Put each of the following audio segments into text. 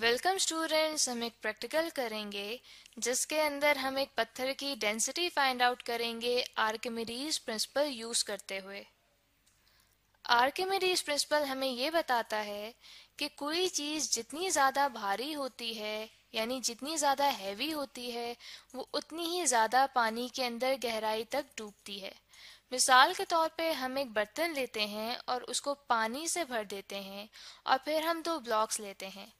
welcome students हम एक practical करेंगे जिसके अंदर हम एक पत्थर की डेंसिटी फाइंड आउट करेंगे आर्किमिडीज प्रिंसिपल यूज करते हुए आर्किमिडीज प्रिंसिपल हमें ये बताता है कि कोई चीज जितनी ज्यादा भारी होती है यानी जितनी ज्यादा हैवी होती है वो उतनी ही ज्यादा पानी के अंदर गहराई तक डूबती है मिसाल के तौर पे हम एक बर्तन लेते हैं और उसको पानी से भर देते हैं और फिर हम दो ब्लॉक्स लेते हैं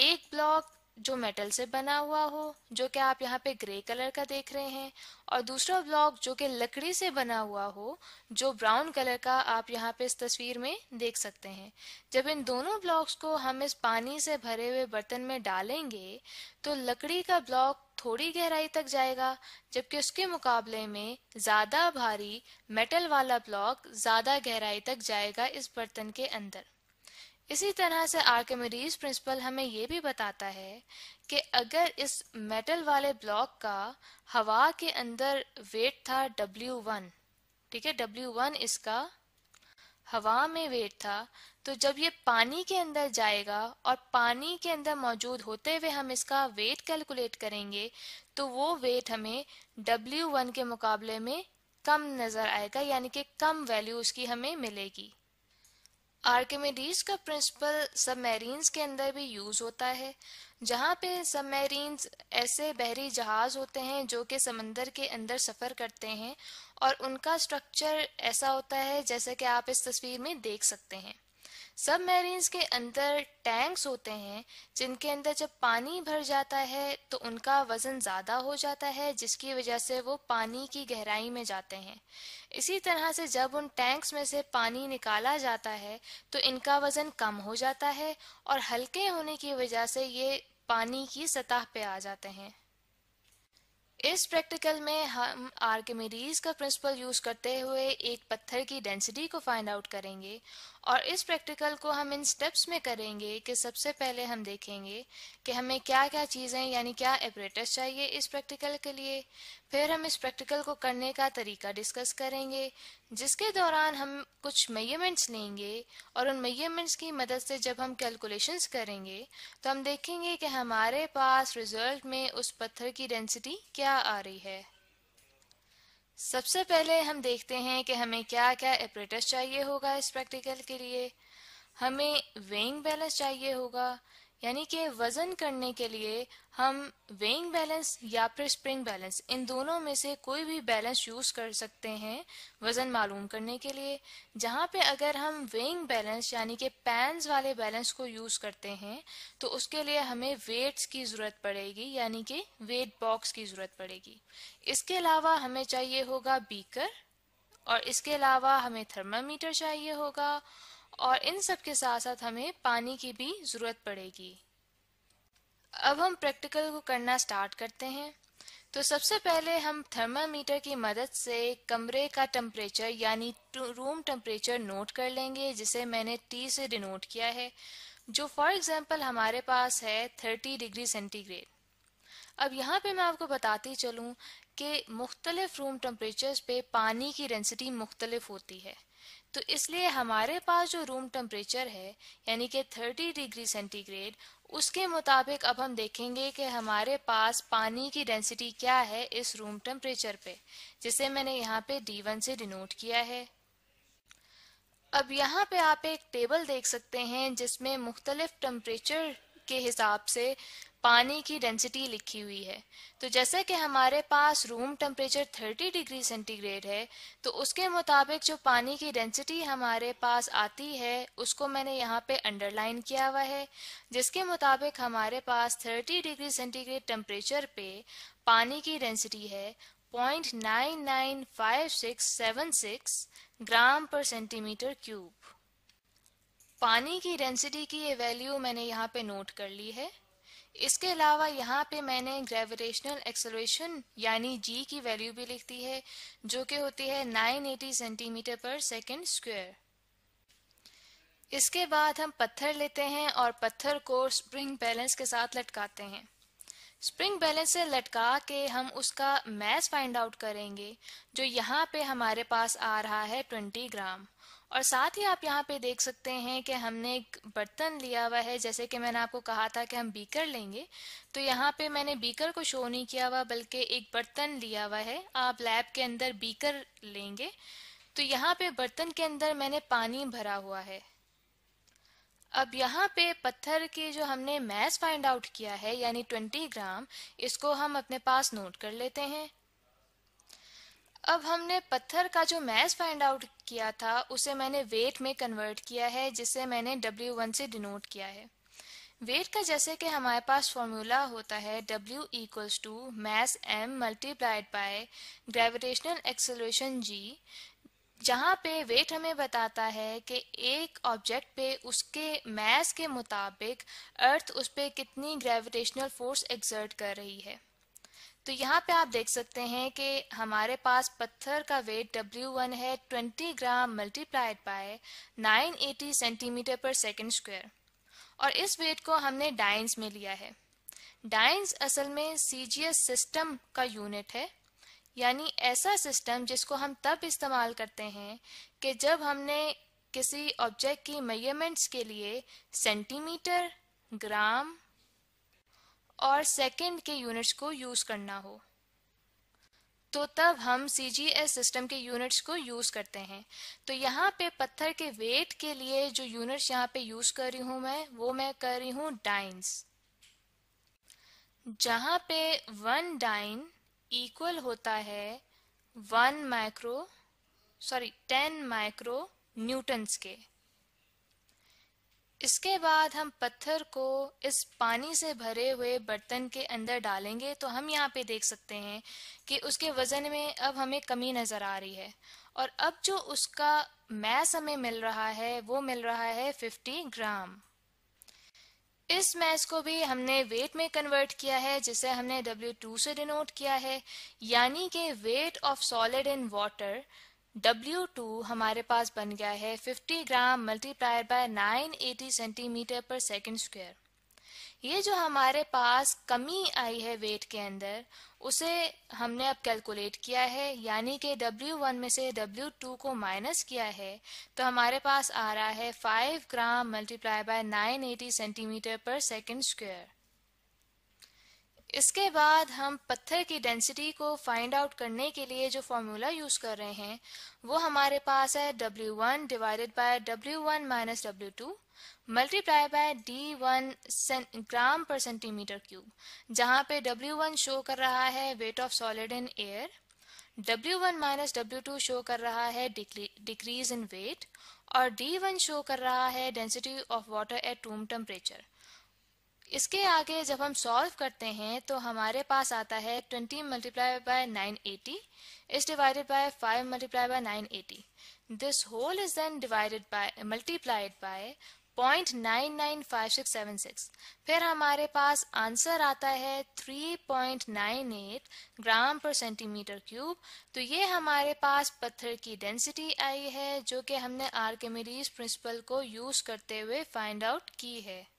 एक ब्लॉक जो मेटल से बना हुआ हो जो कि आप यहाँ पे ग्रे कलर का देख रहे हैं और दूसरा ब्लॉक जो कि लकड़ी से बना हुआ हो जो ब्राउन कलर का आप यहाँ पे इस तस्वीर में देख सकते हैं जब इन दोनों ब्लॉक्स को हम इस पानी से भरे हुए बर्तन में डालेंगे तो लकड़ी का ब्लॉक थोड़ी गहराई तक जाएगा जबकि उसके मुकाबले में ज्यादा भारी मेटल वाला ब्लॉक ज्यादा गहराई तक जाएगा इस बर्तन के अंदर इसी तरह से आर्किमिडीज प्रिंसिपल हमें ये भी बताता है कि अगर इस मेटल वाले ब्लॉक का हवा के अंदर वेट था W1 ठीक है W1 इसका हवा में वेट था तो जब ये पानी के अंदर जाएगा और पानी के अंदर मौजूद होते हुए हम इसका वेट कैलकुलेट करेंगे तो वो वेट हमें W1 के मुकाबले में कम नजर आएगा यानी कि कम वैल्यू उसकी हमें मिलेगी आर्किमिडीज का प्रिंसिपल सबमरीन्स के अंदर भी यूज होता है जहाँ पे सबमरीन्स ऐसे बहरी जहाज होते हैं जो कि समंदर के अंदर सफ़र करते हैं और उनका स्ट्रक्चर ऐसा होता है जैसे कि आप इस तस्वीर में देख सकते हैं सब के अंदर टैंक्स होते हैं जिनके अंदर जब पानी भर जाता है तो उनका वजन ज़्यादा हो जाता है जिसकी वजह से वो पानी की गहराई में जाते हैं इसी तरह से जब उन टैंक्स में से पानी निकाला जाता है तो इनका वज़न कम हो जाता है और हल्के होने की वजह से ये पानी की सतह पे आ जाते हैं इस प्रैक्टिकल में हम आर्किमिडीज का प्रिंसिपल यूज करते हुए एक पत्थर की डेंसिटी को फाइंड आउट करेंगे और इस प्रैक्टिकल को हम इन स्टेप्स में करेंगे कि सबसे पहले हम देखेंगे कि हमें क्या क्या चीज़ें यानी क्या एपरेटस चाहिए इस प्रैक्टिकल के लिए फिर हम इस प्रैक्टिकल को करने का तरीका डिस्कस करेंगे जिसके दौरान हम कुछ मेजरमेंट्स लेंगे और उन मेजरमेंट्स की मदद से जब हम कैलकुलेशंस करेंगे तो हम देखेंगे कि हमारे पास रिजल्ट में उस पत्थर की डेंसिटी क्या आ रही है सबसे पहले हम देखते हैं कि हमें क्या क्या एपरेटस चाहिए होगा इस प्रैक्टिकल के लिए हमें वेइंग बैलेंस चाहिए होगा यानी कि वजन करने के लिए हम वेइंग बैलेंस या फिर स्प्रिंग बैलेंस इन दोनों में से कोई भी बैलेंस यूज कर सकते हैं वजन मालूम करने के लिए जहाँ पे अगर हम वेइंग बैलेंस यानी कि पैंस वाले बैलेंस को यूज करते हैं तो उसके लिए हमें वेट्स की जरूरत पड़ेगी यानी कि वेट बॉक्स की जरूरत पड़ेगी इसके अलावा हमें चाहिए होगा बीकर और इसके अलावा हमें थर्मामीटर चाहिए होगा और इन सब के साथ साथ हमें पानी की भी ज़रूरत पड़ेगी अब हम प्रैक्टिकल को करना स्टार्ट करते हैं तो सबसे पहले हम थर्मामीटर की मदद से कमरे का टम्परेचर यानी रूम टम्परेचर नोट कर लेंगे जिसे मैंने टी से डिनोट किया है जो फॉर एग्जांपल हमारे पास है 30 डिग्री सेंटीग्रेड अब यहाँ पे मैं आपको बताती चलूँ कि मुख्तलिफ रूम टम्परेचर्स पे पानी की डेंसिटी मुख्तलिफ होती है तो इसलिए हमारे पास जो रूम टेम्परेचर है यानी कि 30 डिग्री सेंटीग्रेड उसके मुताबिक अब हम देखेंगे कि हमारे पास पानी की डेंसिटी क्या है इस रूम टेम्परेचर पे जिसे मैंने यहाँ पे D1 से डिनोट किया है अब यहाँ पे आप एक टेबल देख सकते हैं जिसमें मुख्तलिफ टेम्परेचर के हिसाब से पानी की डेंसिटी लिखी हुई है तो जैसे कि हमारे पास रूम टेम्परेचर 30 डिग्री सेंटीग्रेड है तो उसके मुताबिक जो पानी की डेंसिटी हमारे पास आती है उसको मैंने यहाँ पे अंडरलाइन किया हुआ है जिसके मुताबिक हमारे पास 30 डिग्री सेंटीग्रेड टेम्परेचर पे पानी की डेंसिटी है 0.995676 ग्राम पर सेंटीमीटर क्यूब पानी की डेंसिटी की ये वैल्यू मैंने यहाँ पे नोट कर ली है इसके अलावा यहाँ पे मैंने ग्रेविटेशनल एक्सलेशन यानी जी की वैल्यू भी लिख दी है जो कि होती है 980 सेंटीमीटर पर सेकेंड स्क्वेयर इसके बाद हम पत्थर लेते हैं और पत्थर को स्प्रिंग बैलेंस के साथ लटकाते हैं स्प्रिंग बैलेंस से लटका के हम उसका मैस फाइंड आउट करेंगे जो यहाँ पे हमारे पास आ रहा है 20 ग्राम और साथ ही आप यहाँ पे देख सकते हैं कि हमने एक बर्तन लिया हुआ है जैसे कि मैंने आपको कहा था कि हम बीकर लेंगे तो यहाँ पे मैंने बीकर को शो नहीं किया हुआ बल्कि एक बर्तन लिया हुआ है आप लैब के अंदर बीकर लेंगे तो यहाँ पे बर्तन के अंदर मैंने पानी भरा हुआ है अब यहाँ पे पत्थर की जो हमने मैस फाइंड आउट किया है यानी 20 ग्राम इसको हम अपने पास नोट कर लेते हैं अब हमने पत्थर का जो मैस फाइंड आउट किया था उसे मैंने वेट में कन्वर्ट किया है जिसे मैंने डब्ल्यू वन से डिनोट किया है वेट का जैसे कि हमारे पास फॉर्मूला होता है W equals to mass m multiplied by gravitational acceleration g जहाँ पे वेट हमें बताता है कि एक ऑब्जेक्ट पे उसके मैस के मुताबिक अर्थ उस पर कितनी ग्रेविटेशनल फोर्स एग्जर्ट कर रही है तो यहाँ पे आप देख सकते हैं कि हमारे पास पत्थर का वेट W1 है 20 ग्राम मल्टीप्लाइड बाय 980 सेंटीमीटर पर सेकेंड स्क्वायर और इस वेट को हमने डाइंस में लिया है डाइंस असल में सी सिस्टम का यूनिट है यानी ऐसा सिस्टम जिसको हम तब इस्तेमाल करते हैं कि जब हमने किसी ऑब्जेक्ट की मेजरमेंट्स के लिए सेंटीमीटर ग्राम और सेकंड के यूनिट्स को यूज़ करना हो तो तब हम सी जी एस सिस्टम के यूनिट्स को यूज़ करते हैं तो यहाँ पे पत्थर के वेट के लिए जो यूनिट्स यहाँ पे यूज़ कर रही हूँ मैं वो मैं कर रही हूँ डाइन्स जहाँ पे वन डाइन इक्वल होता है one micro sorry ten micro newtons के इसके बाद हम पत्थर को इस पानी से भरे हुए बर्तन के अंदर डालेंगे तो हम यहाँ पे देख सकते हैं कि उसके वज़न में अब हमें कमी नज़र आ रही है और अब जो उसका मैस हमें मिल रहा है वो मिल रहा है 50 ग्राम इस मैस को भी हमने वेट में कन्वर्ट किया है जिसे हमने W2 से डिनोट किया है यानी कि weight of solid in water W2 हमारे पास बन गया है 50 ग्राम मल्टीप्लायर बाय 980 सेंटीमीटर पर सेकंड स्क्वायर ये जो हमारे पास कमी आई है वेट के अंदर उसे हमने अब कैलकुलेट किया है यानी कि W1 में से W2 को माइनस किया है तो हमारे पास आ रहा है 5 ग्राम मल्टीप्लाई बाय 980 सेंटीमीटर पर सेकंड स्क्वायर इसके बाद हम पत्थर की डेंसिटी को फाइंड आउट करने के लिए जो फॉर्मूला यूज कर रहे हैं वो हमारे पास है W1 one divided by W one minus W two multiply by D one gram पर सेंटीमीटर क्यूब जहाँ पे W1 शो कर रहा है weight of solid in air W1 minus two show कर रहा है डिक्रीज इन वेट और D1 शो कर रहा है density of water at room temperature इसके आगे जब हम सॉल्व करते हैं तो हमारे पास आता है twenty multiply by nine eighty is divided by five multiply by nine eighty this whole is then divided by multiplied by point nine nine five six seven six फिर हमारे पास आंसर आता है three point nine eight gram पर centimetre cube तो ये हमारे पास पत्थर की डेंसिटी आई है जो कि हमने आर्केमेरीज प्रिंसिपल को यूज करते हुए फाइंड आउट की है